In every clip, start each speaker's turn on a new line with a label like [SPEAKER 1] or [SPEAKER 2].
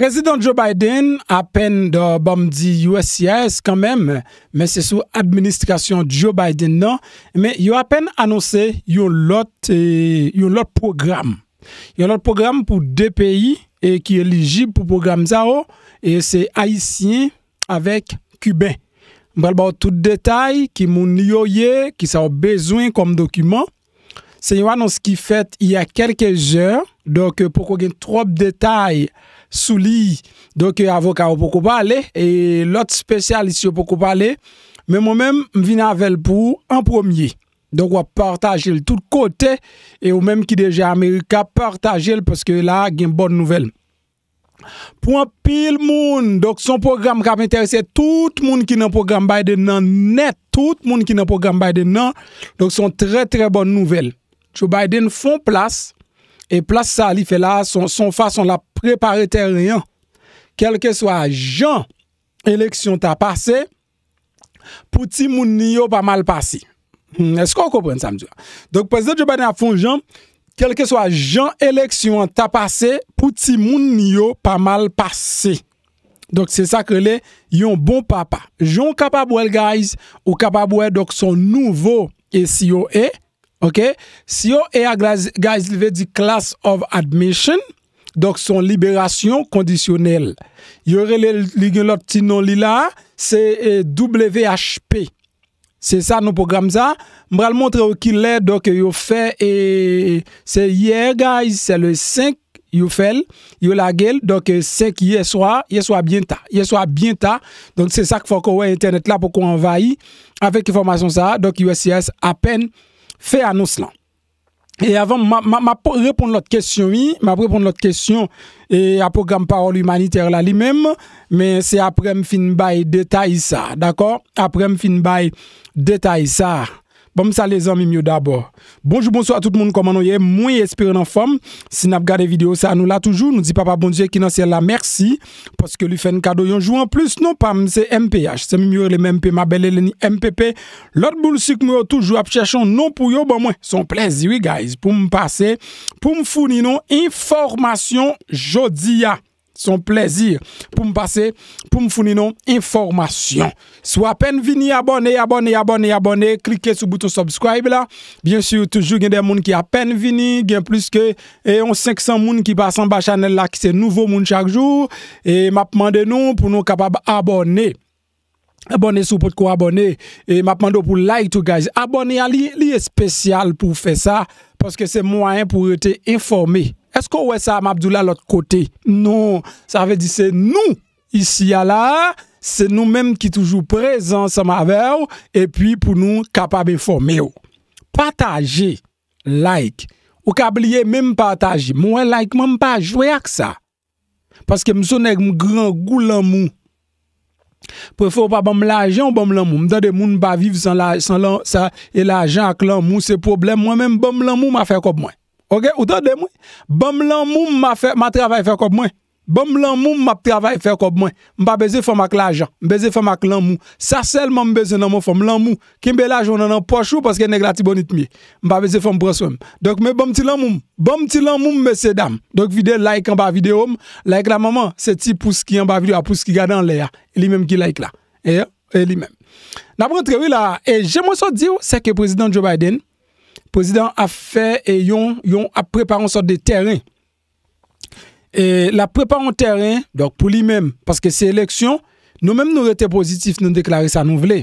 [SPEAKER 1] Président Joe Biden, à peine de bon dit quand même, mais c'est sous administration Joe Biden, non? Mais il a à peine annoncé un autre, euh, programme. Il a un autre programme pour deux pays et qui est éligible pour le programme ZAO, et c'est Haïtien avec Cubain. Je vais tout détail qui sont qui sont besoin comme document. C'est une annonce qui fait il y a quelques heures, donc euh, pourquoi il y a trop de détails Sou li, doke euh, avoka ou pokou pa ale, e lot spesyal isi ou pokou pa ale, men mwen men m vina vel pou an promye. Donk wap partaje l tout kote, e ou men ki deja Amerika partaje l, paske la gen bon nouvel. Pon pil moun, donk son program kwa m interesè, tout moun ki nan program Biden nan net, tout moun ki nan program Biden nan, donk son tre tre bon nouvel. Chou Biden fon plas, e plas sa li fe la, son fason la, Prepa rete riyan. Kelke swa jan eleksyon ta pase, pouti moun niyo pa mal pase. Hmm, Esko ou kopren sa mdou? Dok, prezident Jobani a fon jan, kelke swa jan eleksyon ta pase, pouti moun niyo pa mal pase. Dok, se sa ke le, yon bon papa. Joun kapabwe, guys, ou kapabwe, dok, son nouvo S.I.O.E. Ok? S.I.O.E. a, guys, li ve di Class of Admission. Dok son liberasyon kondisyonel. Yore li gen lop ti non li la, se eh, WHP. Se sa nou program za, mbral montre ou ki le, dok yo fe, eh, se ye guys, se le 5, yo fel, yo la gel, dok 5 eh, ye soa, ye soa bienta. Ye soa bienta, donk se sa k fok wè internet la pok wè envayi, avek informasyon sa, dok USGS apen fe anons lan. Et avant, ma, ma, ma répondre à l'autre question, oui, ma répondre à l'autre question, et à programme parole humanitaire là lui-même, mais c'est après me fin bail détail ça, d'accord? Après me fin bail détail ça. Bom sa le zan mi myo dabo. Bonjou, bonjou a tout moun komano ye. Mwen espir nan fom. Sin ap gade video sa anou la toujou. Nou di papa bonjou ek inosye la mersi. Poske li fen kado yon jou an plus nou pam. Se MPH. Se mi myo le MP. Ma belen le ni MPP. Lot boulsik myo toujou ap chèchon nou pou yon. Bon mwen son plezi. Oui guys. Pou m'passe. Pou m'founi nou. Informasyon jodi ya. son plaisir pour me passer, pour me fournir nos informations. Soit à peine venir abonner, abonner, abonner, abonner, cliquez sur le bouton subscribe là. Bien sûr, toujours il y a des gens qui à peine venus, il plus que on 500 personnes qui passent en bas channel là, qui c'est nouveau monde chaque jour. Et m'a demandé nous pour nous capables abonner. Abonnez sous pour quoi abonner et m'a demandé pour like tout guys. abonné à li, spécial pour faire ça parce que c'est moyen pour être informé Esko wè sa Mabdoula lòt kote? Non, sa vè di se nou isi ya la, se nou mèm ki toujou prezen sa ma vèw e pi pou nou kapab e fòmèw. Pataje like. Ou kabliye mèm pataje. Mwen like mèm pa jouè ak sa. Paske msou nèk m gran goul an moun. Prefè ou pa bèm l'ajan ou bèm l'an moun. Mdè de moun bèm viv san l'ajan ak l'an moun se problem mwen mèm bèm bon l'an moun ma fè kòp mwen. Ok, ou ta de mwen, bom lan moun ma travay fè kòp mwen, bom lan moun ma travay fè kòp mwen, mba beze fòm ak l'ajan, mbeze fòm ak lan moun, sa selman mbeze nan mwen fòm lan moun, ki mbe la jounan nan pochou paske neglati bonit mi, mba beze fòm broswem. Dok mbe bom ti lan moun, bom ti lan moun mbe se dam, dok vide like an ba videom, like la maman, se ti pouski an ba videom, a pouski gadan le ya, li menm ki like la, e ya, e li menm. Na prontre wè la, e jè mwen so diw seke prezident Joe Biden, Prezident a fè e yon ap prepare an sot de terren. E la prepare an terren, dok pou li men, paske se eleksyon, nou men nou rete pozitif nou deklari sa nou vle.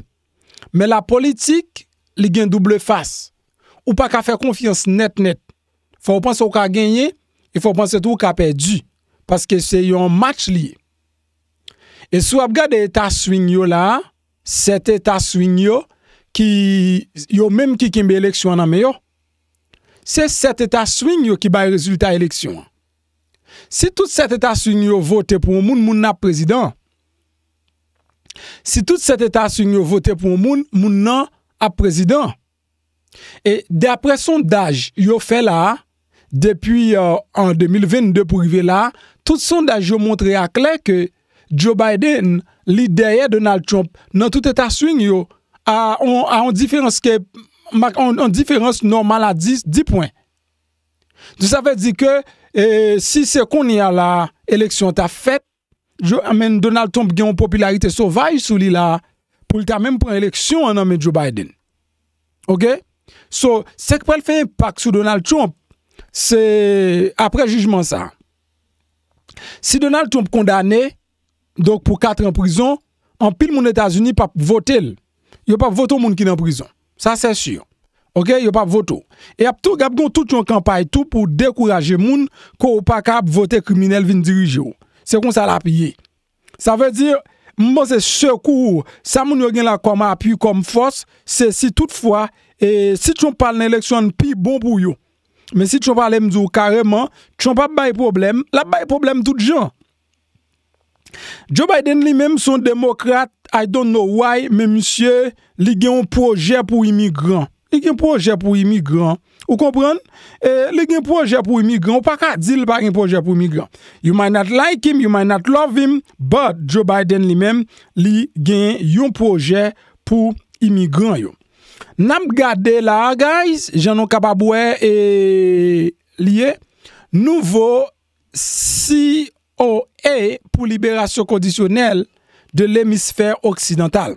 [SPEAKER 1] Men la politik, li gen double fass. Ou pa ka fè konfians net net. Fò wopanse wok a genye, e fò wopanse wok a perdi. Paske se yon match li. E sou ap gade etat swinyo la, set etat swinyo, ki yo menm ki kembe eleksyon nan meyo, se set etat swing yo ki baye rezultat eleksyon. Se tout set etat swing yo vote pou moun, moun nan ap prezident. Se tout set etat swing yo vote pou moun, moun nan ap prezident. E de apre sondaj yo fe la, depi euh, an 2022 pou rive la, tout sondaj yo montre akle ke Joe Biden, li deye Donald Trump nan tout etat swing yo, a an diférense an diférense nan maladis di pwen. Di sa fè di ke, euh, si se koni a la eleksyon ta fèt, jo amen Donald Trump gen an popularite so vay sou li la pou ta menm pran eleksyon an an Medjou Biden. Ok? So, se kwen fè impact sou Donald Trump, se, apre jujman sa. Si Donald Trump kondane, donk pou katre an prizon, an pil moun Etasuni pap vote lè. yo pa voto moun ki nan prizon. Sa se sur. Ok, yo pa voto. E ap tou gap goun tout yon kampay tou pou dekouraje moun ko ou pa kap vote kriminel vin dirij yo. Se kon sa la piye. Sa ve dir, mbos se se kou, sa moun yo gen la koma api yon kom fos, se si tout fwa, si tchon palen leksyon pi bon pou yo. Men si tchon palen mzou kareman, tchon pa bay problem, la bay problem tout jan. Joe Biden li menm son demokrate, I don't know why, men msye li gen yon proje pou imigran. Li gen proje pou imigran. Ou kompran? Li gen proje pou imigran. Ou pa ka, di li pa gen proje pou imigran. You might not like him, you might not love him, but Joe Biden li men, li gen yon proje pou imigran yo. Nam gade la, guys, jan nou kapabwe liye, nouvo COE pou liberasyon kondisyonel de l'hemisfer oksidental.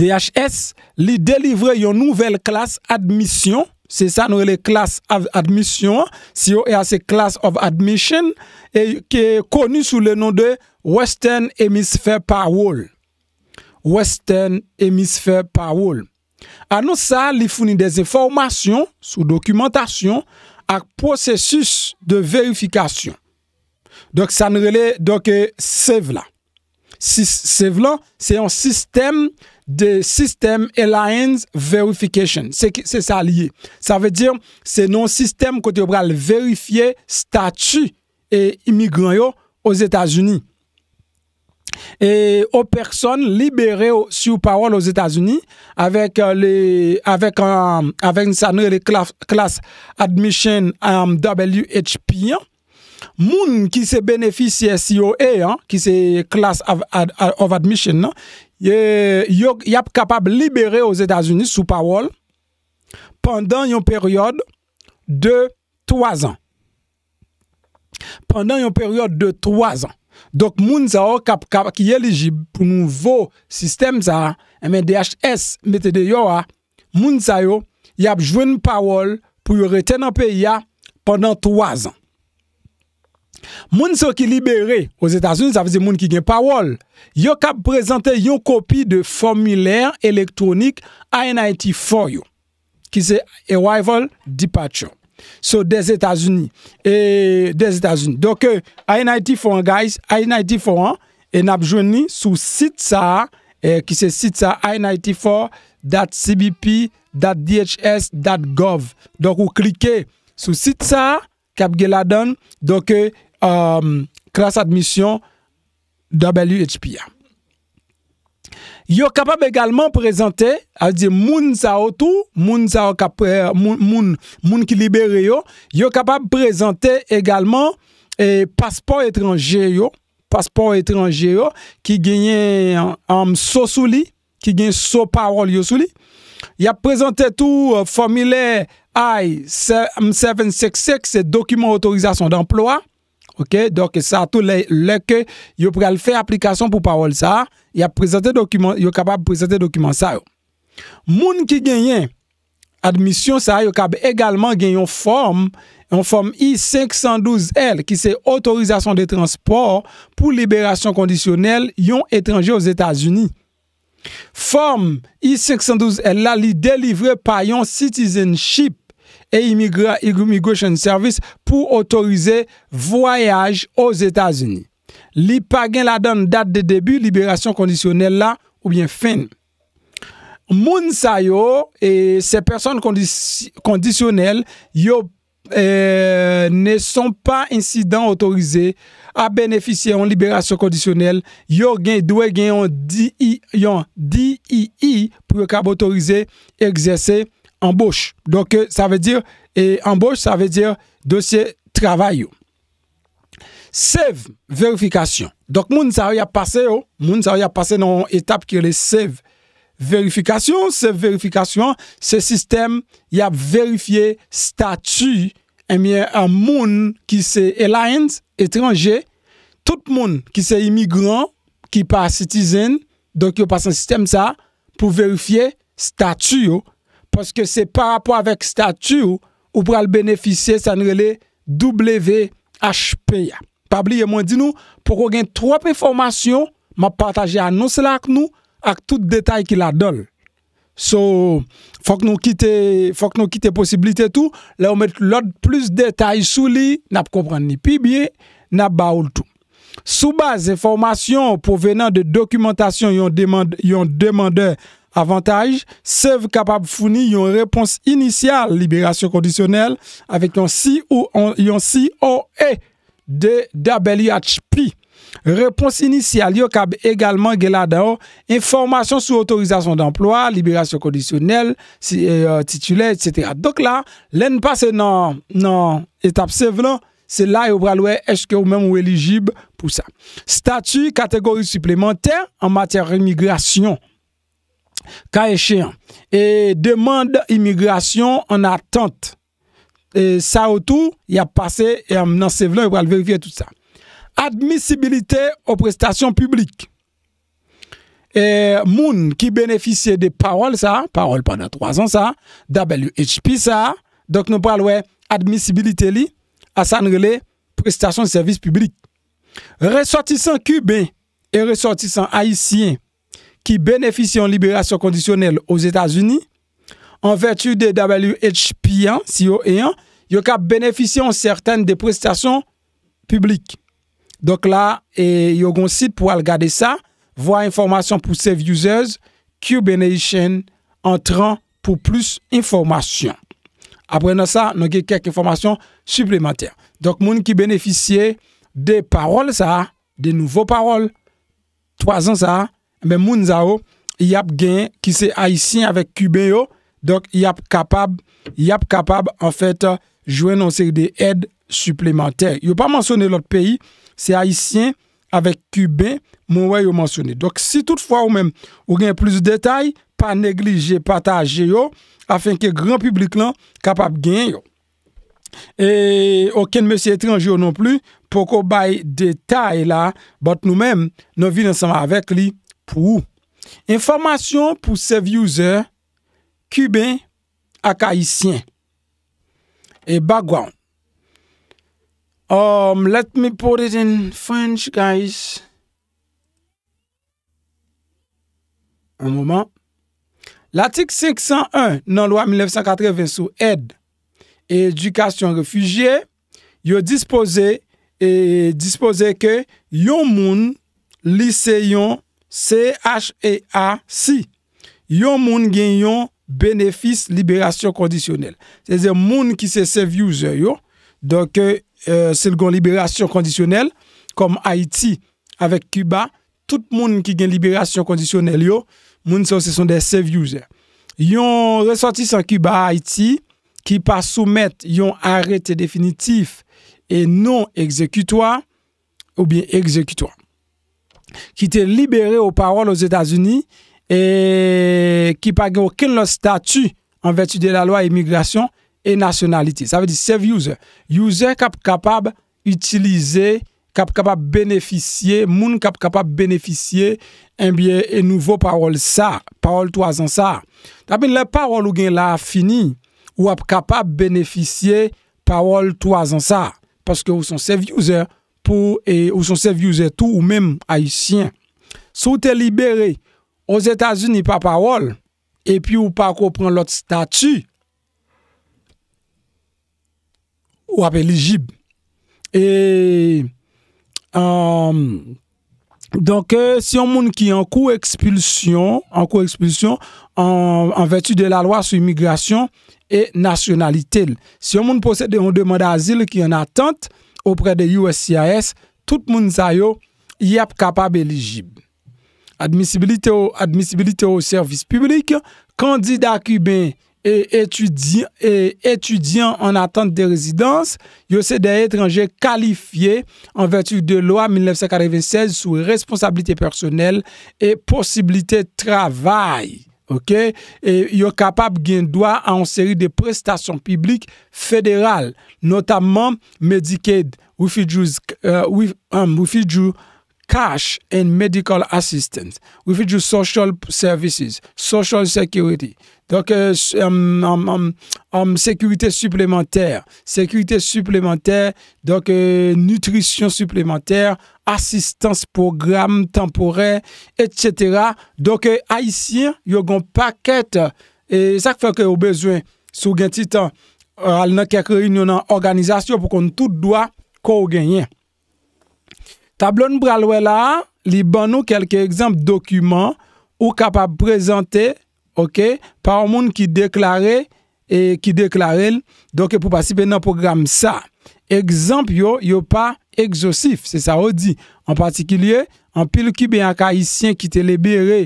[SPEAKER 1] DHS li delivre yon nouvel klas admisyon, se sa nou e le klas admisyon, se yo e a se klas of admission, e ki koni sou le nou de Western Hemisfer Powerwall. Western Hemisfer Powerwall. Anou sa, li founi de se formasyon, sou dokumentasyon ak prosesus de verifikasyon. Dok sa nou e le, dok e euh, sev la. c'est c'est un système de système Alliance Verification. C'est ça lié. Ça veut dire, c'est non système côté vérifier vérifier statut et immigrants aux États-Unis. Et aux personnes libérées sur parole aux États-Unis avec, euh, les, avec, un euh, avec une classe, Admission euh, WHP. Hein. Moun ki se beneficie si yo e, ki se class of admission, yo yap kapab libere ou ZEDAZUNI sou pawol pandan yon peryode de 3 an. Pandan yon peryode de 3 an. Dok moun za yo kapab ki ye liji pou nou vo sistem za MNDHS metede yo a, moun za yo yap jwen pawol pou yo reten an peyi a pandan 3 an. les gens qui sont libérés aux états unis ça veut dire les gens qui ont pas le ils ont présenter une copie de formulaire électronique I-94 qui est Arrival Departure des états unis des états unis donc euh, I-94 guys, gars I-94 vous pouvez vous abonner sur le site euh, qui est I-94 .cbp .dhs .gov donc vous cliquez sur site qui est geladon la euh, klas euh, admisyon WHPA yo kapab ekalman prezante moun zaotou moun ki euh, libere yo yo kapab prezante ekalman euh, paspor etranje yo ki genye am sosou li ki genye sopawol yo sou li ya prezante tou formile I-766 se dokumen otorizasyon d'emploi Ok, doke sa tou leke, yo pral fè aplikasyon pou pawol sa, yo kapab prezente dokumen sa yo. Moun ki genyen admisyon sa, yo kapbe egalman genyon form, yon form I-512L ki se otorizasyon de transport pou liberasyon kondisyonel yon etranje ou Zetazuni. Form I-512L la li delivre pa yon citizenship, et Immigration Service pou otorize voyaj os Etats-Unis. Li pa gen la dan dat de debu, liberasyon kondisyonel la ou bien fin. Moun sa yo se person kondisyonel yo euh, ne son pa insidan otorize a beneficie yon liberasyon kondisyonel yo gen, dwe gen yon DII pou ekab otorize egzese Amboche, doke euh, sa ve dir, e amboche sa ve dir dosye travay yo. Sev verifikasyon, doke moun sa ve y ap pase yo, oh, moun sa ve y ap pase nan etap ki re sev verifikasyon, sev verifikasyon, se sistem y ap verifiye statu, e eh miye an moun ki se elayant, etranje, tout moun ki se imigran, ki pa citizen, doke y ap pase an sistem sa pou verifiye statu yo. Paske se pa rapo avek statu ou pra lbenefisye san rele WHPA. Pabli yon mwen di nou, pou kon gen trope informasyon, map pataje anons la ak nou ak tout detay ki la dol. So, fok nou kite posibilite tou, la ou met lout plus detay sou li, nap kompran ni pi biye, nap baoul tou. Sou baz informasyon pou venan de dokumentasyon yon demandeur Avantaj, sev kapab founi yon repons inisyal, liberasyon kondisyonel, avèk yon COE de WHP. Repons inisyal, yon kab egalman gè la da ou, informasyon sou autorizasyon d'emploi, liberasyon kondisyonel, e, e, titule, etc. Dok la, lè n'passe nan etap sev lan, se la yo bralouè eske ou mèm ou elijib pou sa. Statu, kategori suplemente, an matyè remigrasyon. Ka echean Demande imigrasyon an atente Sa wotou Y ap pase Admisibilite O prestasyon publik Moun ki beneficye De parol sa Parol panan 3 an sa Dabè l'UHP sa Admisibilite li A san rele prestasyon servis publik Resortisan QB E resortisan Aisyen ki benefisi yon liberasyon kondisyonel ouz Etats-Unis, an vertu de WHP1, si yo eyan, yo ka benefisi yon sertene deprestasyon publik. Donk la, e, yo gon sit pou al gade sa, vwa informasyon pou save users, kubene yon chen entran pou plus informasyon. Aprena sa, nou ge kèk informasyon suplemantèr. Donk moun ki benefisiye de parol sa, de nouvo parol, toazan sa, Men moun za ou, y ap gen, ki se haisyen avèk kubè yo, dok y ap kapab, y ap kapab, an fèt, jwen non se de ed suplementè. Yo pa mansonè lòt peyi, se haisyen avèk kubè, moun wè yo mansonè. Dok si tout fò ou men, ou gen plus detay, pa neglijè, patajè yo, afèn ke gran publik lan, kapab gen yo. E okèn mè se etranjè yo non pli, poko bay detay la, bot nou men, nou vil ansama avèk li, Ou, informasyon pou sevyouze kuben akayisyen. E bagwaon. Um, let me put it in French, guys. An mouman. L'artik 501 nan lo a 1980 sou ed edukasyon refujiye, yo dispose e dispose ke yon moun liseyon C-H-E-A-C e Yon moun gen yon Benefis liberasyon kondisyonel Se zè moun ki se save user yo Dok euh, se lgon Liberasyon kondisyonel Kom Haiti avèk Cuba Tout moun ki gen liberasyon kondisyonel yo Moun se son de save user Yon ressenti sa Cuba A Haiti ki pa soumet Yon arete definitif E non ekzekutwa Ou bien ekzekutwa ki te libere ou parol os Etats-Unis e ki pa gen ou ken lo statu an vetu de la lo a emigrasyon e nasyonalite. Sa ve di save user. User kap kapab itilize, kap kapab beneficye, moun kap kapab beneficye eh en biye e nouvo parol sa, parol to a zan sa. Ta bin le parol ou gen la fini, ou ap kapab beneficye parol to a zan sa. Paske ou son save user, E, ou sou servyouz etou ou mèm haïsyen. Sou te libere os Etats-Unis pa parol e pi ou pa kopren lot statu ou apel l'Ijib. E an um, e, si yon moun ki an kou expulsion an kou expulsion an vetu de la loa sou imigrasyon e nasyonalitel. Si yon moun posède yon demande azil ki yon atant ou Aupre de USCIS, tout moun sayo yap kapab eligib. Admissibilite ou servis publik, kandida kuben et étudiant en atente de rezidans, yo se de etranger kalifiye en vertu de loi 1996 sou responsabilite personel e posibilite travay. OK Et yo capable gain droit à une série de prestations publiques fédérales, notamment Medicaid, euh, um, cash and medical assistance, we fit you social services, social security, donc euh, um, um, um, sécurité supplémentaire, sécurité supplémentaire, donc euh, nutrition supplémentaire, assistance programme temporaire, et cetera, donc euh, ici, you gon paket, et ça fok yo bezouen, sou gen titan, al nan kèk reyoun nan organizasyon, pou kon tout doa, ko genyen. tablon bralwe la, li ban nou kelke ekzamp dokument ou kapap prezante, ok, pa ou moun ki deklare e ki deklarel, donke pou pasi pe nan program sa. Ekzamp yo, yo pa ekzosif, se sa ou di. An patikilye, an pil ki be an ka isyen ki te libere,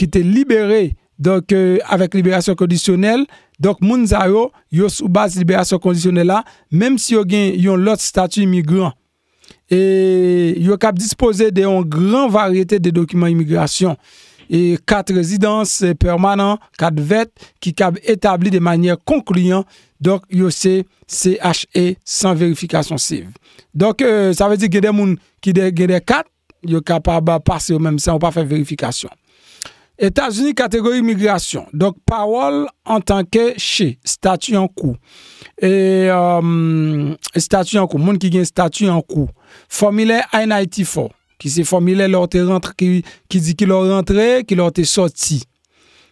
[SPEAKER 1] ki te libere donke euh, avek liberasyon kondisyonel, donk moun za yo, yo sou base liberasyon kondisyonel la, menm si yo gen yon lot statu imigrant E yo kap dispose de yon gran varieté de dokumen imigrasyon. E 4 rezidans e, permanant, 4 vet, ki kap etabli de manye konkluyen, dok yo se e, e, CHE, san verifikasyon siv. Dok sa vezi gede moun ki de gede 4, yo kap ap aparse yo menm sa, ou pa fe verifikasyon. Etasouni kategori imigrasyon, dok parol an tanke che, statu yon kou. E statu yon kou, moun ki gen statu yon kou. Formulaire I-94, qui c'est formulaire leur qui, dit qu'il leur rentré, qu'il leur est sorti.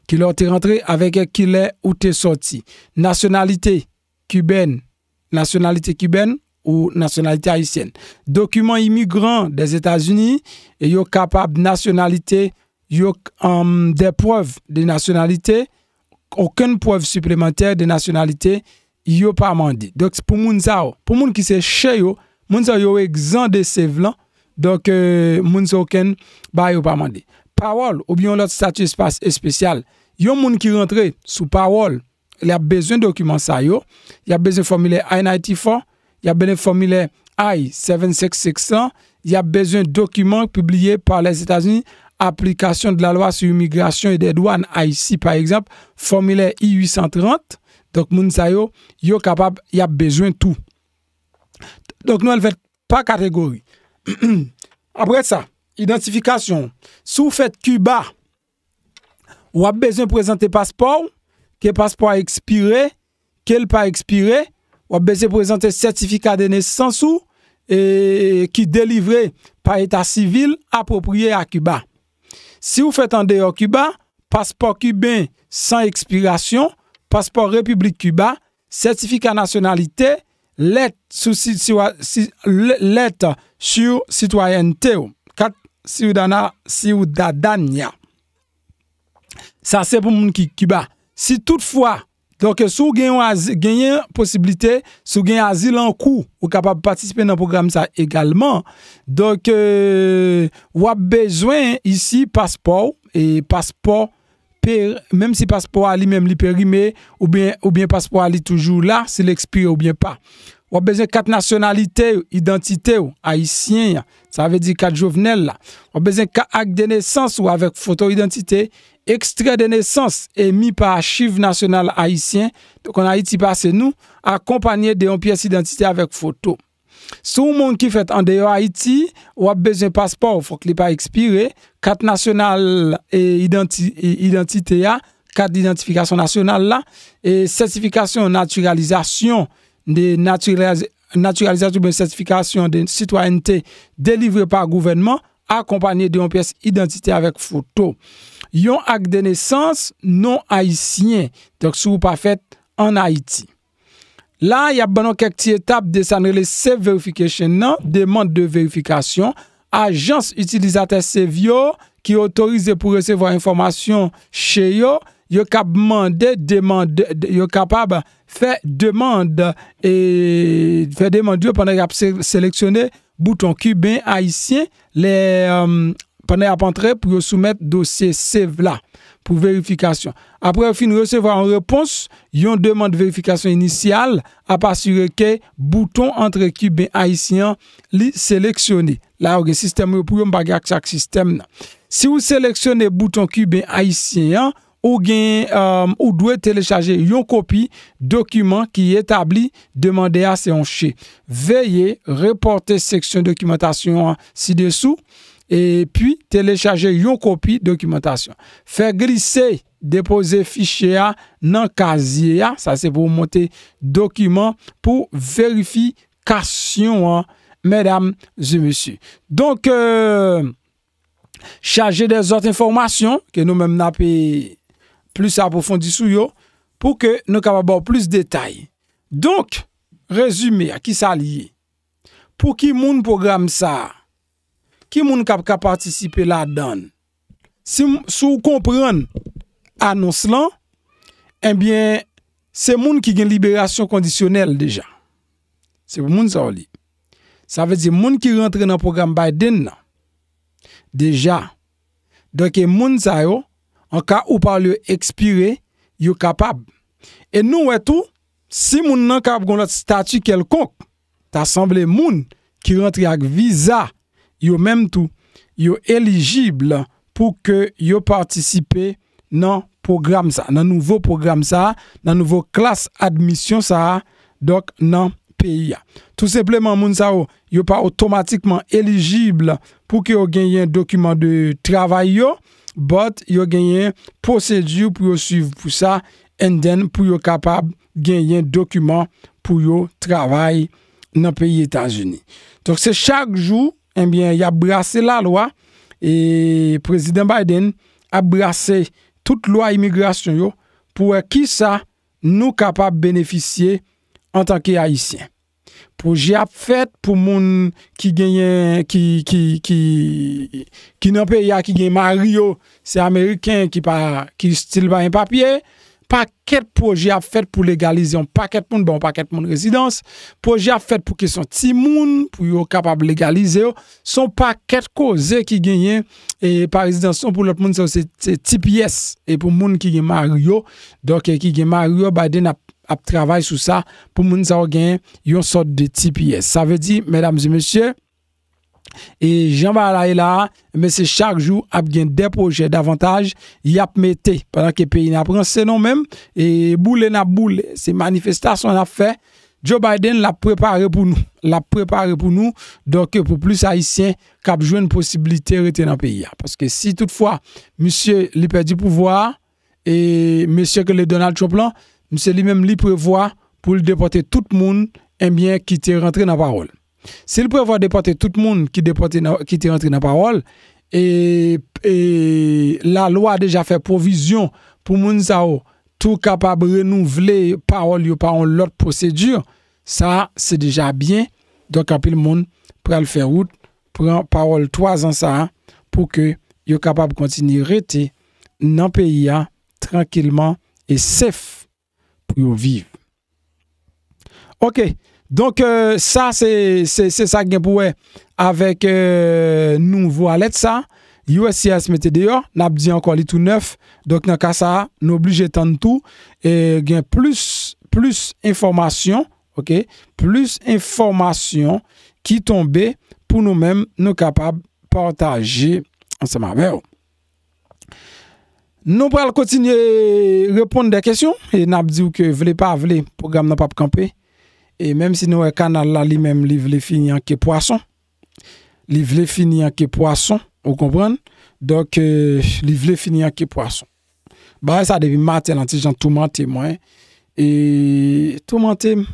[SPEAKER 1] Qu'il leur est rentré avec qu'il est ou sorti. Nationalité cubaine, nationalité cubaine ou nationalité haïtienne. Document immigrant des États-Unis et yo capable nationalité, yo um, des preuves de nationalité, aucune preuve supplémentaire de nationalité, yo pas mandé. Donc pour moun qui chez les sa yo exan de donc Donc, euh, sa ba yo pa mande. Parole ou bien l'autre spécial, spécial. spécial. yon moun ki rentre parole, il a besoin de documents sa yo, besoin de la formulaire I-94, a besoin de formulaire I-76600, ont besoin de document publié par les états unis application de la loi sur l'immigration et des douanes par exemple, formulaire I-830. Donc, moun sa yo, yo capable, y a besoin tout. Donk nou el vet pa kategori. Apre sa, identifikasyon. Si ou fet Cuba, wap bezen prezante paspor, ke paspor ekspire, kel pa ekspire, wap bezen prezante sertifika dene sansou, ki delivre pa etat sivil aproprye a Cuba. Si ou fet ande yo Cuba, paspor kuben san ekspiration, paspor republik Cuba, sertifika nasyonalite, let sous sur citoyenneté. si ciudadana ciudadania. Ça c'est pour moun qui Cuba. Si toutefois donc avez une possibilité, sou un asile en cours, ou capable participer dans programme ça également. Donc euh, besoin ici passeport et passeport mèm si paspo a li mèm li perime ou bien paspo a li toujou la se l'expire ou bien pa. Ou ap bezen kat nasyonalite ou identite ou Haitien, sa ave di kat jovenel la. Ou ap bezen kat ak denesans ou avek foto identite ekstrey denesans e mi pa achiv nasyonal Haitien do kon a iti pase nou, akompanyen de yon piyes identite avek foto. Sou moun ki fet an deyo Haiti, wap bezen paspor, fok li pa ekspire, kat nasyonal e, e, identite ya, kat identifikasyon nasyonal la, e sensifikasyon naturalizasyon de naturalizasyon ben sensifikasyon de sitwarente delivre pa gouvenman, akompanyen de yon pyes identite avek foto. Yon ak dene sens non Haitien, dok sou pa fet an Haiti. La, y ap banon kekti etap de sanrele se verifikation nan, demande de verifikasyon, ajans utilizate se vyo, ki otorize pou resevwa informasyon che yo, yo kap mande, yo kapab fe demande, e fe demande yo pande ki ap seleksyone, bouton kuben, haisyen, le... Euh, Pane ap antre pou yo soumet dosye SEV la pou verifikasyon. Apre fin receva an repons, yon demande verifikasyon inisyal ap asire ke bouton antre ki ben Aisyen li seleksyonne. La ou gen sistem euh, yo pou yon bagak chak sistem nan. Si ou seleksyonne bouton ki ben Aisyen, ou gen ou dwe telechaje yon kopi dokumen ki etabli demande a se yon che. Veye reporte seksyon dokumentasyon si desou. et puis téléchargez yon kopi dokumentasyon. Fè glisse dépose fichéa nan kaziyea, sa se pou monté dokumen pou verifikasyon mèdame, zi mèsy. Donk, chargez de zote informasyon ke nou mèm nape plus apofondi sou yo, pou ke nou kapabou plus detay. Donk, rezume a ki sa liye. Pou ki moun programme sa Ki moun kap ka partisipe la dan? Si ou kompran anons lan, enbyen, eh se moun ki gen liberasyon kondisyonel deja. Se moun sa ou li. Sa vezi moun ki rentre nan program Biden nan. Deja, doke moun sa ou, an ka ou pa ou lyo ekspire, yo kapab. E nou etou, si moun nan kap kon lot statu kelkonk, ta sanble moun ki rentre ak viza yo menm tou, yo elijibl pou ke yo partisipe nan program sa, nan nouvo program sa, nan nouvo klas admisyon sa, dok nan peyi ya. Tout sepleman moun sa yo, yo pa otomatikman elijibl pou ke yo genye dokumen de travay yo, bot yo genye posedju pou yo suiv pou sa, enden pou yo kapab genye dokumen pou yo travay nan peyi Etanjeni. Dok se chak jou, enbyen eh ya brase la lwa e prezident Biden a brase tout lwa imigrasyon yo pou ki sa nou kapap benefisye an tanke Haitien. Pou je ap fet pou moun ki genye, ki, ki, ki, ki nanpe ya ki genye Mario, se Ameriken ki stil ba yon papye, pa ket proje a fet pou legalize yon paket moun, bon, paket moun rezidans, proje a fet pou keson ti moun, pou yo kapab legalize yo, son paket koze ki genyen, e par rezidans, son pou lop moun se ti piyes, e pou moun ki genman ryo, doke ki genman ryo, Biden ap travay sou sa, pou moun se yo genyen yon sort de ti piyes. Sa ve di, medam zi mesye, Et Jean Bala là, mais eh ben, c'est chaque jour a des projets davantage, y a metté pendant que le pays n'apprend c'est non même et boule n'a boule, ces manifestations a fait Joe Biden l'a préparé pour nous, l'a préparé pour nous, donc pour plus haïtiens y a une possibilité rester dans le pays parce que si toutefois monsieur lui perd du pouvoir et monsieur que le Donald Trump monsieur lui-même lui prévoit pour déporter tout le monde et eh bien qui rentrer rentré dans la parole. Se li pou evo depote tout moun ki te rentre nan parol E la lo a deja fe provision pou moun sa ou Tou kapab renouvle parol yo pa an lot procedur Sa se deja bien Don kapil moun pre al fe route Pren parol 3 ansa Pou ke yo kapab kontini rete Nan pe ya Tranquilman E sef Pou yo viv Ok Ok Donk sa, euh, se sa gen pou we, avek euh, nou vo alet sa, USCS mette deyo, nap di anko li tou neuf, dok nan kasa, nou obligye tan tou, gen plus, plus informasyon, plus informasyon ki tombe, pou nou men nou kapab partaje anseman. Nou pral kontinye repon de kesyon, e nap di ou ke vle pa vle, program nan pap kampe, E menm si nou e kanal la li menm li vle fini anke poason. Li vle fini anke poason, ou kompran. Dok, e, li vle fini anke poason. Barre sa debi matel an ti jan touman temoyen. E touman temoyen,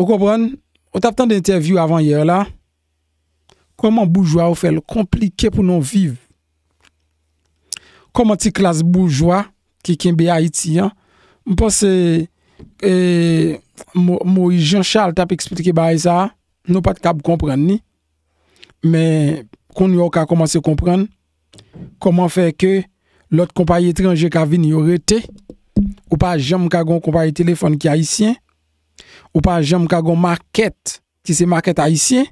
[SPEAKER 1] ou kompran. Ou tap tan de interview avan yer la, koman boujwa ou fel komplike pou nou viv. Koman ti klas boujwa, ki ken be Haiti an. M pos e... mou yon chal tap eksplit ki ba e sa nou pat ka pou kompren ni men kon yon ka komanse kompren koman fe ke lot kompany etranje ka vin yon rete ou pa jom kagon kompany telefon ki aisyen ou pa jom kagon maket ki se maket aisyen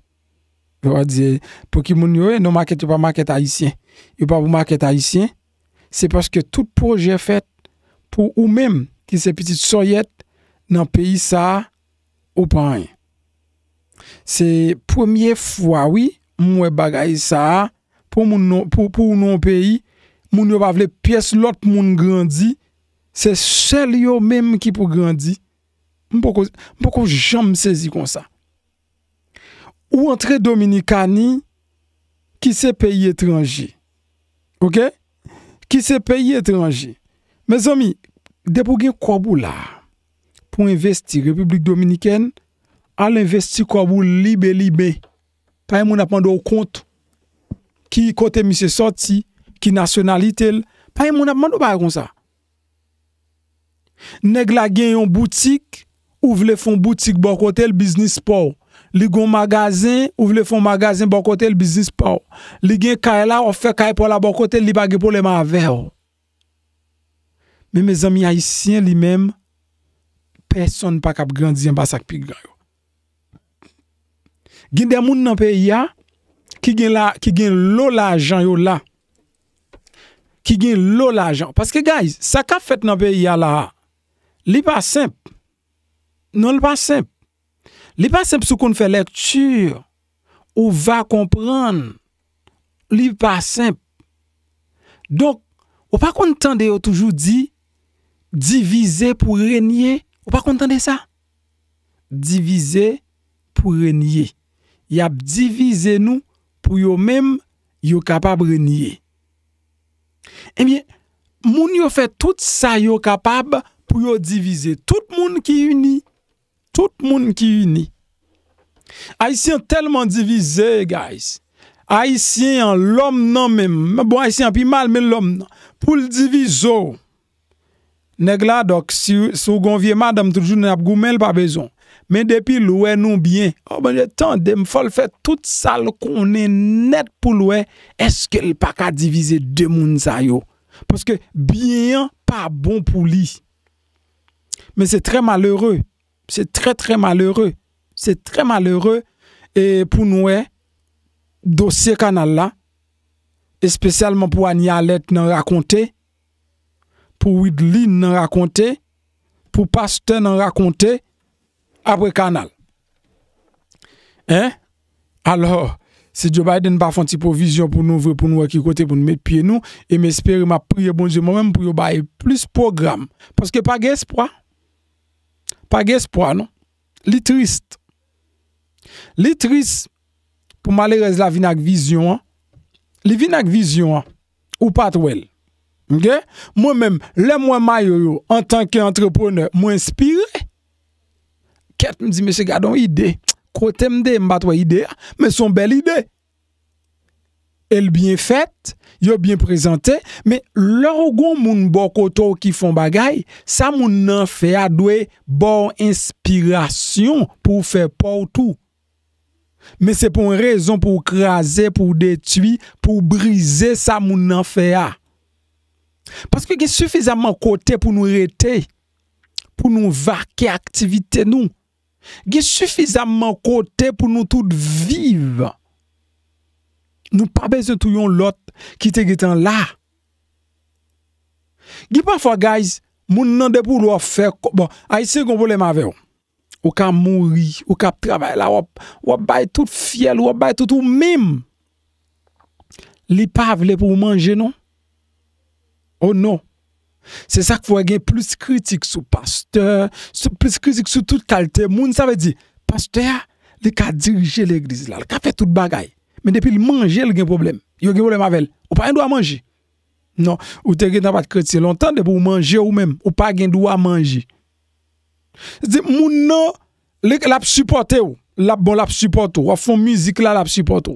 [SPEAKER 1] pou ki moun yon nou maket ou pa maket aisyen ou pa moun maket aisyen se paske tout proje fet pou ou menm ki se petit soyet nan peyi sa, ou pa anye. Se premye fwa, mwen bagay sa, pou moun non, non peyi, moun yo pa vle piyes lot moun grandi, se sel yo menm ki pou grandi, mwen pou ko jam sezi kon sa. Ou antre Dominikani, ki se peyi etranji. Ok? Ki se peyi etranji. Me zomi, de pou gen kwa bou la, pou investi Republik Dominiken, al investi kwa bou libe-libe, pa yon moun apman do kont, ki kote misye soti, ki nasyonalitel, pa yon moun apman do bay kon sa. Neg la gen yon boutik, ou vle fon boutik bokotel, biznis pou, li gon magazin, ou vle fon magazin bokotel, biznis pou, li gen kare la, ou fe kare pou la bokotel, li bagi pou le man veyo. Me me zami haisyen li menm, Person pa kap grandi yon basak pigran yo. Gin den moun nan pe iya, ki gen lola ajan yo la. Ki gen lola ajan. Paske guys, sa kap fet nan pe iya la, li pa semp. Non li pa semp. Li pa semp sou kon fè lektur, ou va kompran. Li pa semp. Donk, ou pa kon tende yo toujou di, divize pou renyen, Ou pa kontende sa? Divize pou renyye. Yap divize nou pou yo mem yo kapab renyye. Emiye, moun yo fe tout sa yo kapab pou yo divize. Tout moun ki yoni. Tout moun ki yoni. Aisyen telman divize guys. Aisyen lom nan men. Bon, Mabou Aisyen pi mal men lom nan. Poul divize ou. Neg la dok sou gonvye ma dam toujou nan ap goumel pa bezon. Men depi loue nou bien. O oh, ben jè tan dem fol fè tout sal konen net pou loue. Eske li pa ka divize de moun zay yo. Paske bien pa bon pou li. Men se tre malheure. Se tre tre malheure. Se tre malheure. E pou noue eh, dosye kanal la. Espesyalman pou an yalet nan rakonte. pou wid lin nan rakonte, pou paste nan rakonte, apre kanal. Hein? Alors, se dyo baye den bafanti pou vizyon, pou nou vre, pou nou wakikote, pou nou met piye nou, e m espere ma priye bonjou, mwen m priyo baye plus program. Paske pa gespwa. Pa gespwa, non? Li trist. Li trist, pou malerez la vinak vizyon, li vinak vizyon, ou pat wèl. mwen men, lè mwen mayo yo, an tanke antreponeur, mwen inspire, ket mwen di, mwen se gado ide, kote mde mbatwa ide, mwen son bel ide, el bien fèt, yo bien prezante, mwen lor goun moun bon koto ki fon bagay, sa moun nan fea dwe, bon inspirasyon, pou fe portou, mwen se pon rezon pou krasè, pou detui, pou brize sa moun nan fea, Paske ge sufizaman kote pou nou rete, pou nou vake aktivite nou. Ge sufizaman kote pou nou tout vive. Nou pa beze tou yon lot ki te gitan la. Ge pa fwa guys, moun nan de pou lwa fe, bon, a yi se yon bole ma ve yon. Ou ka mouri, ou ka prebay la, ou ap bay tout fiel, ou ap bay tout ou mem. Li pa vle pou mwange nou? Oh non. C'est ça qu'il faut avez plus critique sur pasteur, plus critique sur toute qualité. Moun, ça veut dire, pasteur, le a dirigé l'église là, le a fait tout le bagaille. Mais depuis le manger, il y a un problème. Il y a un problème avec elle. Ou pas, il doit manger. Non, ou te gen pas de chrétien longtemps, de manger ou même, ou pas gen doit manger. Dit, moun non, le la supporte ou, la bon la supporte ou, ou font musique la la supporte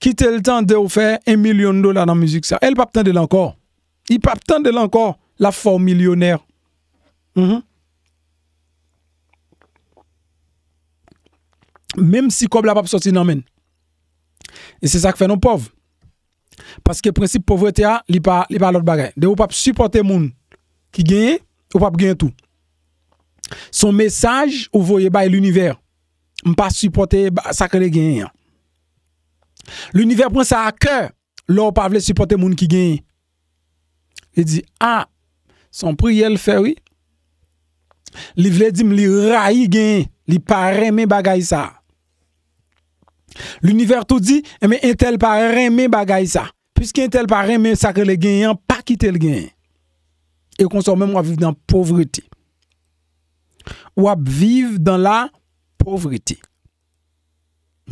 [SPEAKER 1] Quitte le temps de faire un million de dollars dans la musique ça, elle pas de encore. I pap tende lankor la for milyoner. Mem mm-hmm. si kob la pap sosi nan men. E se sak fe non pov. Paske prinsip povrete a, ah, li pa lot bagay. De ou pap supporte moun ki genye, ou pap genye tou. Son mesaj ou voye bay l'univers. M pa supporte sakre genye. L'univers pwens a akè, lò ou pa vle supporte moun ki genye. E di, a, ah, son priye l fèwi, li vle di m li rayi gen, li pa reme bagay sa. L'univers tou di, e me entel pa reme bagay sa. Piski entel pa reme, sakre le gen, an pa kite l gen. E konson mèm wap viv dan povriti. Wap viv dan la povriti.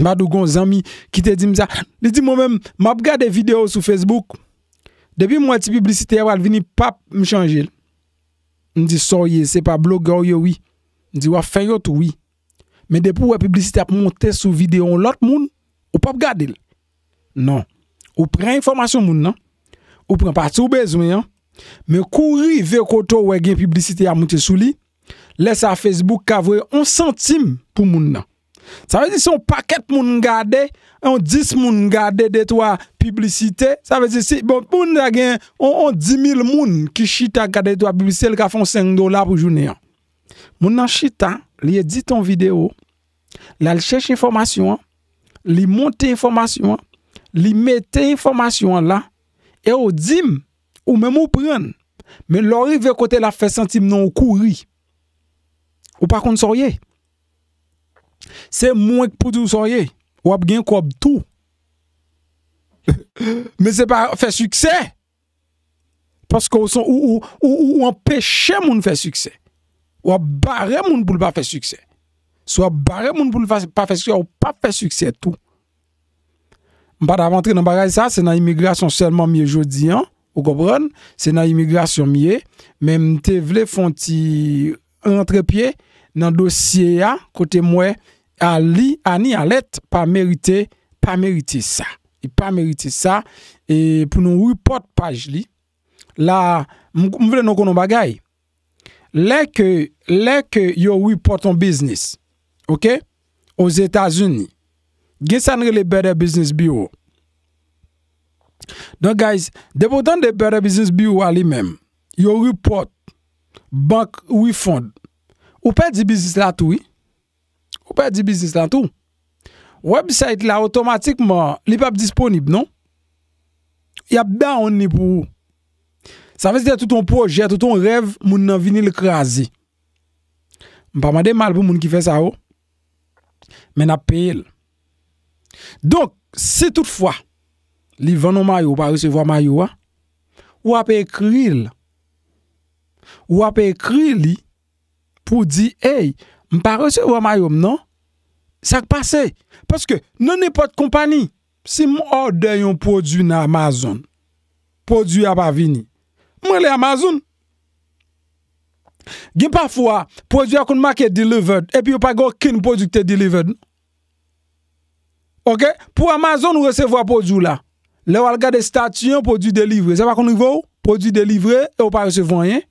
[SPEAKER 1] Ma dou gon zami kite di m sa, li di mò mèm, m ap gade video sou Facebook mèm. Depi mwen ti publicite wad vini pap mwen chanje l, mwen di soye se pa blog gwa yo yo wii, mwen di wap fanyot yo wii. Men depi wè publicite ap mwen te sou videon lot moun, wap ap gade l. Non, wap pren informasyon moun nan, wap pren pati w bezwen yan, men kouri ve koto wè gen publicite a mwen te sou li, lese a Facebook kavwe 11 centime pou moun nan. Sa vezi si an paket moun gade, an 10 moun gade de to a publicite, sa vezi si bon poun agen an 10.000 moun ki chita gade de to a publicite li ka fon 5 dola pou jouni an. Moun nan chita, li edit an video, la li chèche informasyon, li monte informasyon, li mette informasyon la, e o dim ou mè mou pren, mè lori ve kote la fè sentim nan ou kouri, ou pa kon so yey. Se mwen k pou di ou soye, wap gen k wap tou. Me se pa fe sukse. Paske ou an peche moun fe sukse. Wap bare moun pou l pa fe sukse. So wap bare moun pou l pa fe sukse, wap pa fe sukse tou. Mpa davantri nan bagaj sa, se nan imigrasyon selman miye jodi an, ou kopron. Se nan imigrasyon miye, men mte vle fonti antre piye. nan dosye ya, kote mwe, a li, a ni a let, pa merite, pa merite sa. I pa merite sa, e pou nou report paj li, la, mwen vle nou konon bagay, lek yo report yon business, okey, os Etats-Unis, gesanre le Better Business Bureau. Don guys, debo dan de Better Business Bureau a li men, yo report bank refund, Ou pe di bizis la tou e? Ou pe di bizis la tou? Website la otomatikman li pep disponib non? Ya bè an ni pou ou. Sa ve se de touton proje, touton rev moun nan vini l krasi. Mpa mande mal pou moun ki fe sa ou. Men ap pe el. Donk, se toutfwa, li venon ma yo pa resevoa ma yo a, ou ap e kri li, ou ap e kri li, pou di, hey, m pa rese ou a mayom, non? Sa k pase? Paske, nou ne pot kompani. Si m orde yon produ na Amazon, produ a pa vini, m wè le Amazon. Gen pa fwa, produ akoun maket delivered, epi w pa gò kin produ te delivered. Ok? Po Amazon, w resevo a produ la. Le w al gade statyon, produ delivre. Se w akoun nivou, produ delivre, e w pa resevo a yon.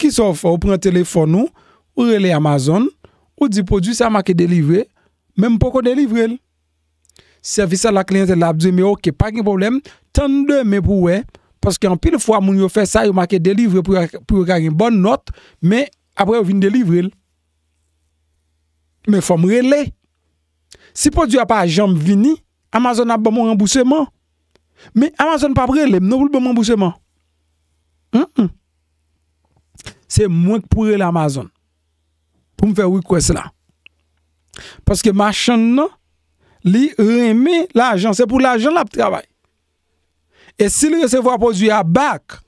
[SPEAKER 1] Kisof ou pren telefon ou, ou rele Amazon, ou di produs a maki delivre, men mpoko delivre l. Servis a la klientel ap di me ok, pa gen problem, tan de men pou we, paske an pil fwa moun yo fe sa yo maki delivre pou yo kage yon bon not, men apre ou vin delivre l. Men fom rele. Si produs a pa a jom vini, Amazon ap bon mwen mbouseman. Men Amazon pa rele, mnou boul bon mbouseman. Mnou mnou. Se mwen k pou re l'Amazon. Pou mwen fe wikwes la. Paske machan nan, li reme l'ajan. Se pou l'ajan la pou trabay. E si li resevwa pou zwi a bak,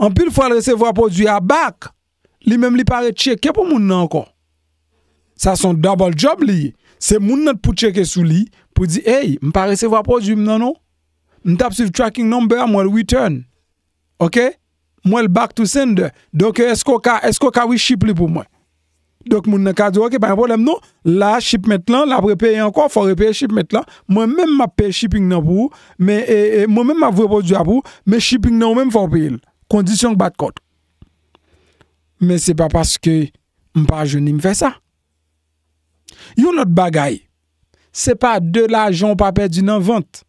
[SPEAKER 1] anpil fwa li resevwa pou zwi a bak, li menm li pare tcheke pou moun nan kon. Sa son double job li. Se moun nan pou tcheke sou li, pou di, hey, m pa resevwa pou zwi m nan nou, m tap su tracking number, mwen return. Ok? Mwen l bak tou sen de. Dok eh, esko kawi ship li pou mwen. Dok moun ne ka di, ok, pa yon problem nou, la ship met lan, la prepey anko, fòrepey ship met lan, mwen men m ap pey shipping nan pou, e, e, mwen men m ap vwe pou di ap pou, men shipping nan ou men fòrepey il, kondisyon k bat kot. Men se pa paske m pa jouni m fey sa. Yon not bagay, se pa de la joun pa pey dinan vant,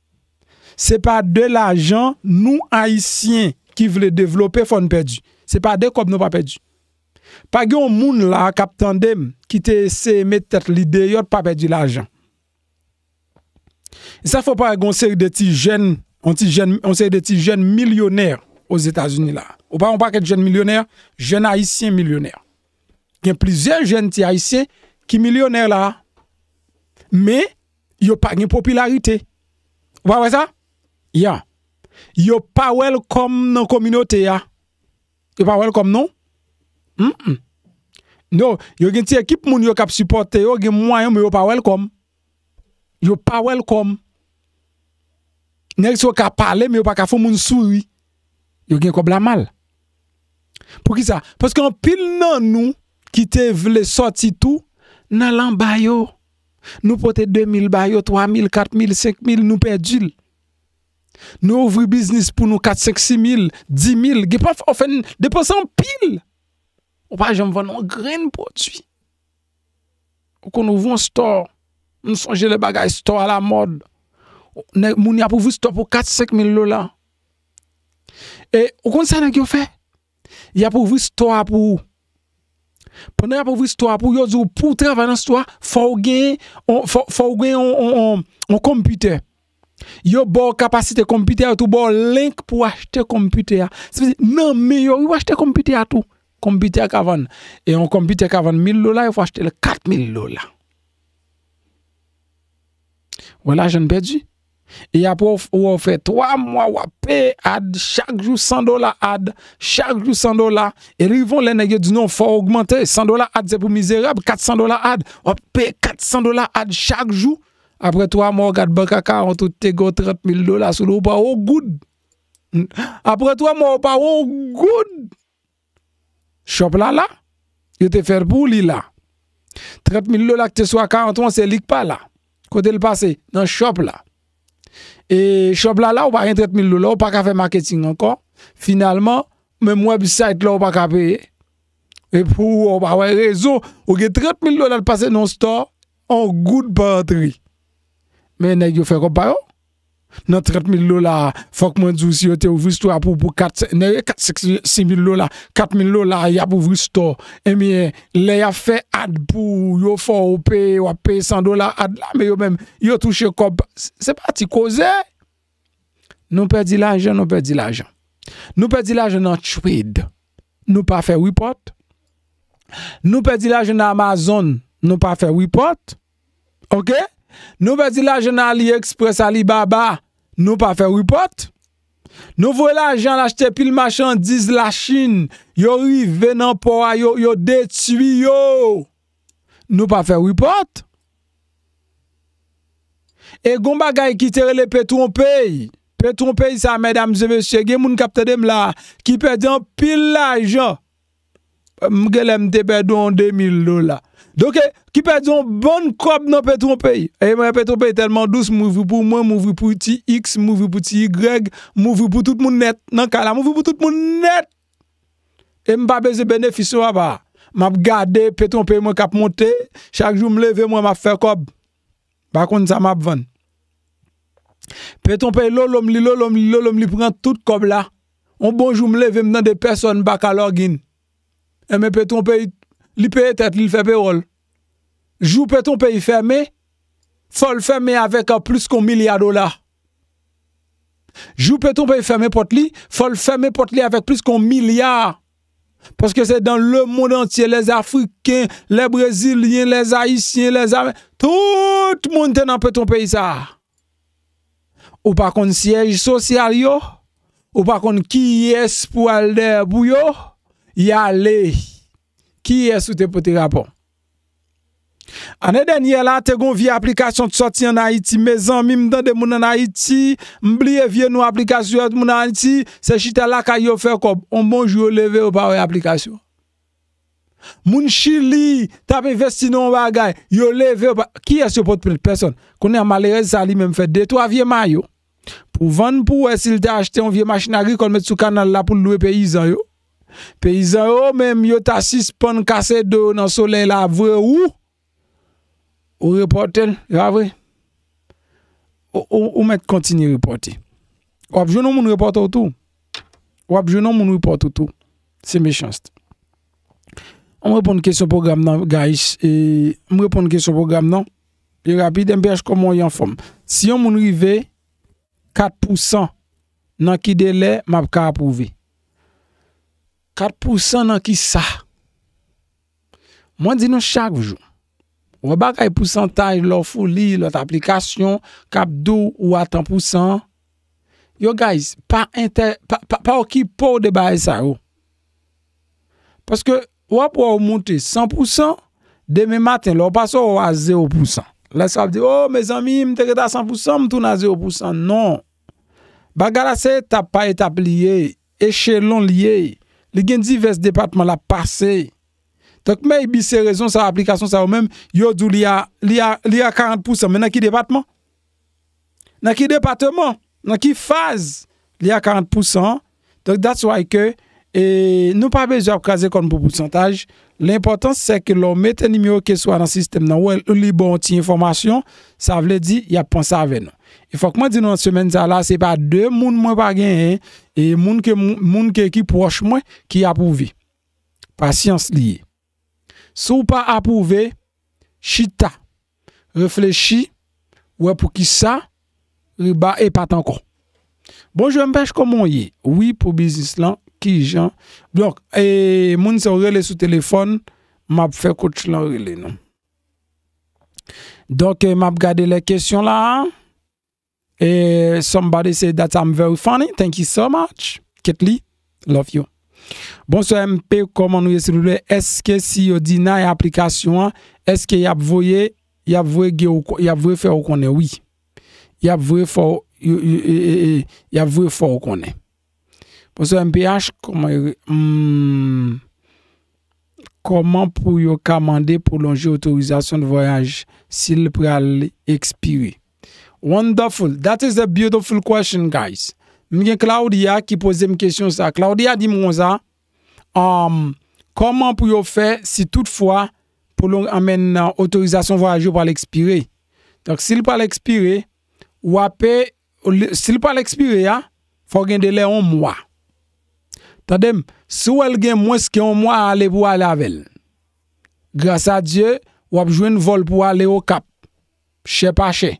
[SPEAKER 1] se pa de la joun nou haisyen, ki vle devlope fon pe di. Se pa dekob nou pa pe di. Pa gen ou moun la, kap tan dem, ki te se metet li deyot, pa pe di la jan. E sa fwa pa gen onse yon de ti jen, onse yon de ti jen milyonèr, ouz Etats-Unis la. Ou pa yon pa ket jen milyonèr, jen haisyen milyonèr. Gen plizè jen ti haisyen, ki milyonèr la. Me, yo pa gen popularite. Ou pa wè sa? Ya. Ya. Yo pa welcome nan kominote ya. Yo pa welcome non? M-m. Yo gen ti ekip moun yo kap supporte yo gen mwa yo me yo pa welcome. Yo pa welcome. Nèk si yo ka pale me yo pa ka foun moun soui. Yo gen kobla mal. Pou ki sa? Pouske an pil nan nou ki te vle soti tou nan lan bayo. Nou pote 2000 bayo, 3000, 4000, 5000 nou pedjil. Pouske an pil nan nou ki te vle soti tou nan lan bayo. Nou ouvri biznis pou nou 4, 5, 6 mil, 10 mil, ge paf ofen deposan pil. Ou pa jom vwenn an gren pou otwi. Ou kon nou vwenn store, moun sonje le bagay store a la mod, moun ya pou vwenn store pou 4, 5 mil lola. E, ou kon sa nan kyo fe? Ya pou vwenn store apou. Pon ya pou vwenn store apou, yo zou pou tre vwenn store, fò ou gen yon komputey. Yo bo kapasite kompite a tou, bo link pou achete kompite a. Se vize, nan mi yo, yo achete kompite a tou. Kompite a kavon. E yon kompite kavon 1000 lola, yo fwa achete le 4000 lola. Wala, jen pe di. E yapo waw fe 3 mwa, wap pe ad, chak jou 100 dola ad, chak jou 100 dola. E rivon lè nèye di nou fwa augmente, 100 dola ad zè pou mizerab, 400 dola ad. Wap pe 400 dola ad chak jou. Apre to a mou gade baka 40 ou te go 30 mil do la sou loupa ou goud. Apre to a mou gade baka ou goud. Shop la la, yo te ferbou li la. 30 mil do la ki te swa 40 ou se lik pa la. Kote l'pase, nan shop la. E shop la la ou pa gen 30 mil do la, ou pa ka fe marketing ankon. Finalman, men mou website la ou pa ka peye. E pou ou pa wè rezo, ou gen 30 mil do la l'pase non store, ou goud pa atri. Men yon fè kop pa yon? Non 30 mil lola, fok moun dousi, yon te ouvistou apou pou 4, nen yon 4, 6, 6 mil lola, 4 mil lola, yon apouvistou. Emiye, le yon fè ad pou, yon fò oupe, wappe, 100 dola, ad la, men yon mèm, yon touche kop. Se pa ti koze? Nou pè di lajè, nou pè di lajè. Nou pè di lajè nan trade. Nou pa fè wepot. Nou pè di lajè nan Amazon. Nou pa fè wepot. Okè? Nou pa di la jen a li ekspres a li baba Nou pa fe ripot Nou vwe la jen lachte pil machan diz la chine Yo rive nan po a yo, yo detui yo Nou pa fe ripot E gomba gay ki tere le petron pey Petron pey sa mèdame zeve sege moun kapte dem la Ki pe di an pil la jen Mge lem te pe do an demil lo la Doke, ki pe diyon bon kob nan peton pey. E mwen peton pey telman douz mouvou pou mwen, mouvou pou ti x, mouvou pou ti y, mouvou pou tout moun net. Nan kala, mouvou pou tout moun net. E mba beze benefisyon waba. Mab gade, peton pey mwen kap monte, chak jou mle ve mwen mab fey kob. Bakon sa mab ven. Peton pey lò lòm li lò lòm li lò lòm li pran tout kob la. On bon jou mle ve mnen de person baka lor gin. E mwen peton pey, Li peye tet, li fepe rol. Jou pe ton peyi ferme, fol ferme avèk a plus kon milyar dola. Jou pe ton peyi ferme pot li, fol ferme pot li avèk plus kon milyar. Paske se dan le moun antye, les Afriken, les Brezilien, les Haitien, les Amè... Tout moun tenan pe ton peyi sa. Ou pa kon siyej sosial yo, ou pa kon kiye espou al der bou yo, ya le... Ki esote poti rapon? Ane denye la te gon vi aplikasyon t'soti anayiti mezan, mim dande moun anayiti, mbliye vie nou aplikasyon moun anayiti, se chite la ka yo fekob, on bonj yo leve yo pawe aplikasyon. Moun chili, tap investi nou wagay, yo leve yo pawe aplikasyon. Ki esote poti preson? Konen amalereze sa li menm fe, detwa vie ma yo, pou vande pou esil te achete yon vie machin agri kon met sou kanal la pou lue pe yizan yo. pe izan ou men myotasis pon kase do nan solen la vre ou ou reportel, ya vre ou met kontini reporte wap jounon moun reporte ou tou wap jounon moun reporte ou tou se me chanste moun reponde kesyon program nan guys e, moun reponde kesyon program nan yon e rapide mbej komon yon fom si yon moun rive 4% nan ki dele map ka apouve 4% nan ki sa. Mwen di nou chak vjou. Wè bak ay pousantaj, lò foulil, lò t'aplikasyon, kap 2 ou a 10%. Yo guys, pa o ki pou de ba e sa yo. Paske wè pou a ou mounte 100%, demè matin lò pa sou a 0%. Lè sa ap di, oh mè zami, mteke ta 100%, mtou na 0%. Non. Bak gara se tap pa etap liye, echelon liye, li gen divers depatman la pasey. Tok mey bi se rezon sa aplikasyon sa ou men, yo dou li a 40%, men nan ki depatman? Nan ki depatman? Nan ki faz? Li a 40%, tok dat sou aike, nou pa bezo ap kaze kon pou pousantaj, l'importans se ke lou met en imyo ke swa nan sistem nan, ou li bon ti informasyon, sa vle di, ya ponsa ave nou. E fok mwen di nan semen sa la se pa de moun mwen pa gen e E moun ke ki proche mwen ki apouve Pa sians liye Sou pa apouve Chita Reflechi Wè pou ki sa Riba e pat ankon Bon jwen mwen pech kon mwen ye Oui pou bizis lan ki jan Blok e moun se rele sou telefon Mwen ap fe kouch lan rele nan Dok e mwen ap gade le kesyon la an E somebody say that I'm very funny Thank you so much Ketli, love you Bonso MP, koman ou ye siloule Eske si yo dinay aplikasyon Eske yap vwe Yap vwe fe okone Yap vwe Yap vwe fe okone Bonso MP Koman pou yo Kamande pou lonje Otorizasyon de voyaj Sil pou yale ekspire Ok Wonderful. That is a beautiful question, guys. Mwen gen Claudia ki pose mwen kesyon sa. Claudia di mwen sa, koman um, pou yo fe si tout fwa pou loun amèn uh, autorizasyon voyajou pa l'expire? Tak, sil pa l'expire, wapè, sil pa l'expire ya, fò gen de lè an mwa. Tandèm, sou el gen mwen skè an mwa ale pou wale avèl. Gras a Diyo, wap jwen vol pou wale o kap. Che pa che.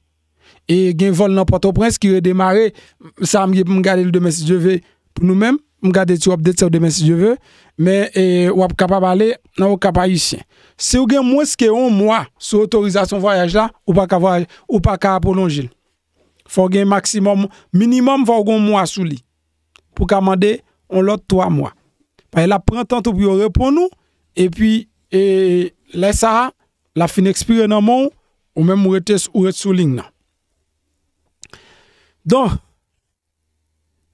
[SPEAKER 1] e gen vol nan Port-au-Prince ki redemare sa amye pou m gade l de mesi jeve pou nou men, m gade ti wap dete sa w de mesi jeve, me e, wap kapab ale nan w kapay isyen se ou gen mweske yon mwa sou otorizasyon vayaj la, ou pa ka ou pa ka apolongil fon gen maksimum, minimum vagon mwa sou li, pou kamande on lot 3 mwa e la printan tou bi yon repon nou e pi, e lesa la fin expire nan moun ou men mwetes ou ret sou ling nan Donk,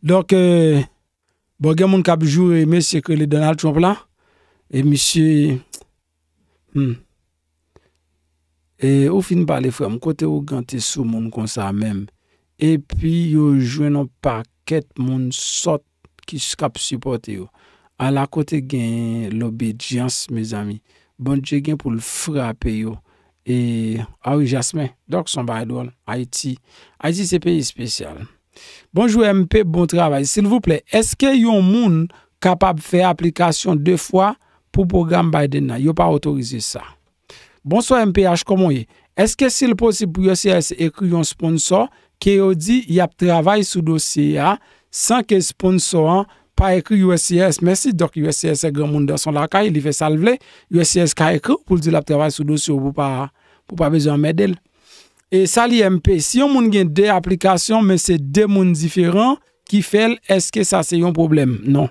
[SPEAKER 1] donk, euh, bon gen moun kapjou eme sekre le Donald Trump hmm. la, e misi, e ou fin pale fwem, kote ou gante sou moun konsa mem, e pi yo jwenon pa ket moun sot ki skap sipote yo, a la kote gen l'obedians me zami, bon gen gen pou l'frape yo, et ah oui, Jasmine Donc, son Biden Haïti. Haïti, c'est pays spécial. Bonjour MP, bon travail. S'il vous plaît, est-ce qu'il y a capable de faire application deux fois pour le programme Biden? Il n'y pas autorisé ça. Bonsoir MPH, comment est Est-ce que c'est possible pour CRS écrire un sponsor qui dit qu'il y a travail sous dossier hein, sans que le sponsor hein, pa ekri USCS, mersi, dok USCS e gen moun dan son lakay, li fe sal vle, USCS ka ekri, pou ldi lap travay sou dosyo pou pa, pou pa vizyon medel. E sa li MP, si yon moun gen de aplikasyon, men se de moun diferan, ki fel, eske sa se yon problem, non.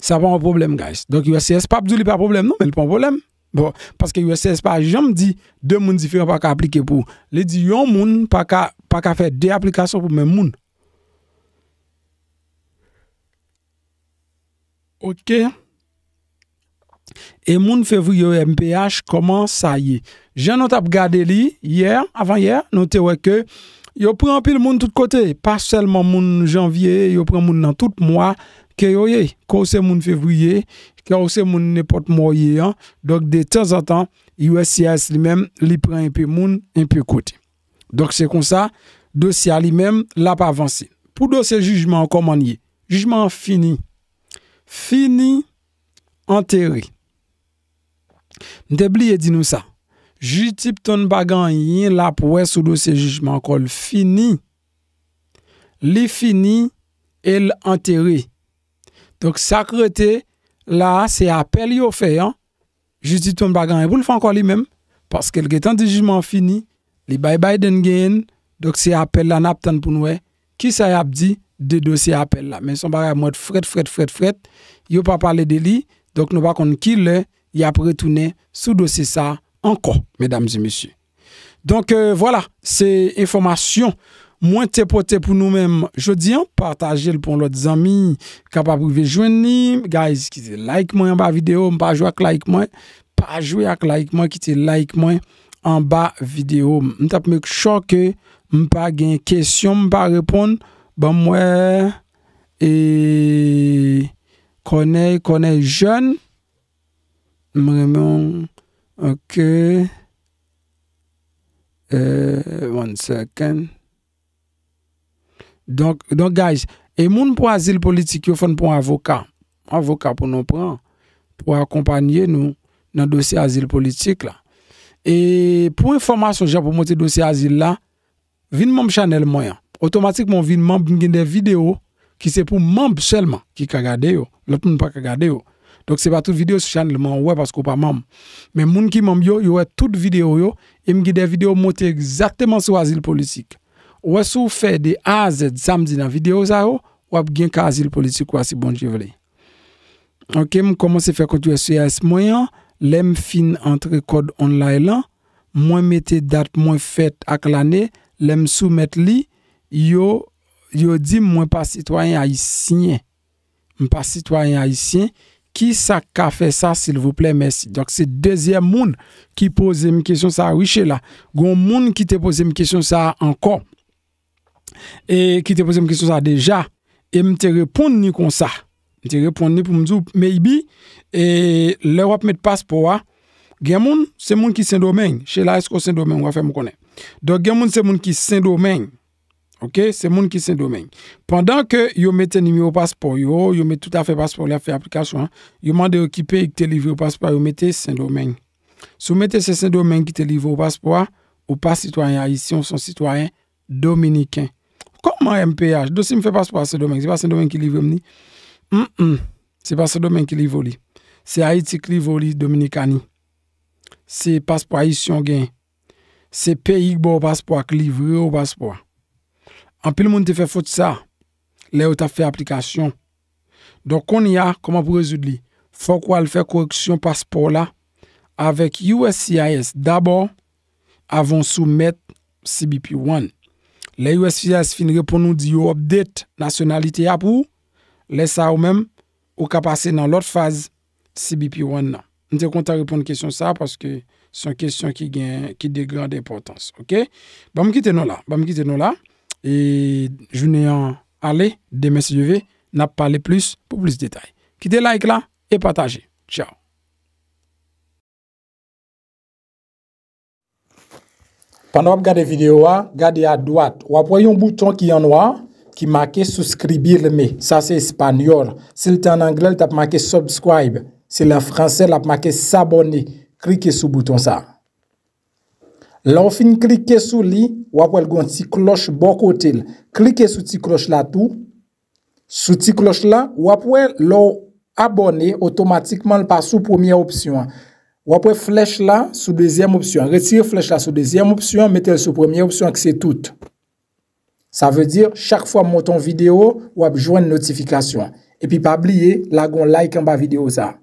[SPEAKER 1] Sa pa yon problem, guys. Dok USCS pa bzou li pa problem, non, men pa yon problem. Bon, paske USCS pa jom di, de moun diferan pa ka aplike pou. Li di, yon moun pa ka pa ka fe de aplikasyon pou men moun. Otke, e moun fevrou yo MPH, koman sa ye? Je anot ap gade li, avan ye, notewè ke, yo prempil moun tout kote, pa selman moun janvye, yo prempil moun nan tout mwa, ke yo ye, ka ou se moun fevrou ye, ka ou se moun nepot mwa ye, dok de tenzantan, USCS li men, li prempil moun, li prempil kote. Dok se kon sa, dosya li men, la pa avansi. Pou do se jujman koman ye, jujman fini, Fini, enteri. Ndebliye di nou sa. Jitip ton bagan yin la pou wè sou do se jijman kol. Fini. Li fini, el enteri. Dok sakrete la se apel yo fè yon. Jitip ton bagan yon pou l'fan kol li mèm. Paske l getan di jijman fini, li bay bay den gen. Dok se apel la nap tan pou nou wè. Ki sa yap di de dosye apel la. Men son bari ap mwen fred, fred, fred, fred. Yo pa pale de li. Donk nou pa kon ki le. Ya pre toune sou dosye sa ankon. Medamzi, mesyu. Donk voilà. Se informasyon. Mwen te pote pou nou men jodi. Partaje l pou lot zami. Kapap pou ve jweni. Guys, ki te like mwen an ba video. Mpa jwe ak like mwen. Mpa jwe ak like mwen. Ki te like mwen an ba video. Mta pou me kishanke. m pa gen kèsyon, m pa repon, ba m wè e konè, konè jèn, m remè, ok, e, one second, donk, donk guys, e moun pou azil politik yo fèn pou avokat, avokat pou nou pran, pou akompanyè nou, nan dosè azil politik la, e pou informasyon jè pou moutè dosè azil la, vin mon channel moyen hein. automatiquement vin membre des vidéos qui c'est pour membres seulement qui ka regarder yo l'autre ne pas regarder yo donc c'est pas toutes vidéos sur channel moi ouais parce qu'on pas membre mais moun qui membre yo yo toutes vidéos yo et me des vidéos montées exactement sur l'asile politique ouais vous fait des A Z samedi dans vidéo ça ou bien ka asile politique quoi si bon Dieu voulais OK me commencer faire sur SES moyen hein. l'aime fin entre code online là moins mettez date moins fête avec l'année Le m sou met li, yo di mwen pa sitwayen Haitien, mwen pa sitwayen Haitien, ki sa ka fe sa sil vople mersi. Dok se dezyen moun ki pose mwen kesyon sa Richela, gwen moun ki te pose mwen kesyon sa ankon, e ki te pose mwen kesyon sa deja, e m te repond ni kon sa, m te repond ni pou m zou meibi, e lè wap met pas pou wa, gen moun, se moun ki Saint-Domingue, Che la esko Saint-Domingue wafè m konen. Donc, il y a des gens qui sont Saint-Domingue. OK, c'est gens qui Saint-Domingue. Pendant que yo mettez numéro passeport yo, yo met tout à fait passeport la fait application, hein. yo mandé occuper et te livrer au passeport, yo mettez Saint-Domingue. Si vous mettez Saint-Domingue qui te livre au passeport, ou pas citoyen haïtien, sont citoyen dominicain. Comment MPH Donc si me fait passeport à Saint-Domingue, c'est pas Saint-Domingue qui livre ni. Mm -mm. C'est pas ce domaine qui livre C'est Haïti qui livre Dominicani. C'est passeport haïtien gain. Se pe yik bo ou paspo ak livre ou paspo a. An pe l moun te fe fote sa, le ou ta fe aplikasyon. Don kon ya, koman pou rezout li, fok wale fe koreksyon paspo la, avek USCIS dabo, avon soumet CBP-1. Le USCIS finire poun nou di yo update, nasyonalite ya pou, le sa ou men, ou ka pase nan lot faze CBP-1 na. N te konta repon kèsyon sa, paske, C'est une question qui gagne qui de grande importance ok bon me quitter nous là bon me quitter nous là et je n'ai en aller demain si je vais n'a pas les plus pour plus de détails quittez like là et partagez ciao pendant que regardez vidéo regardez à droite Vous voyez un bouton qui est en noir qui marque souscrire mais ça c'est espagnol si c'est en anglais vous avez marqué subscribe c'est en français vous avez marqué s'abonner Klike sou bouton sa. Lan fin klike sou li, wap wèl gwen ti kloche bokotil. Klike sou ti kloche la tou. Sou ti kloche la, wap wèl lò abone otomatikman l pa sou premier opsyon. Wap wèl flesh la sou deuxième opsyon. Retire flesh la sou deuxième opsyon, mette l sou premier opsyon kse tout. Sa vè dir, chak fwa monton video, wap jwen notifikasyon. E pi pa bliye, la gwen like an ba video sa.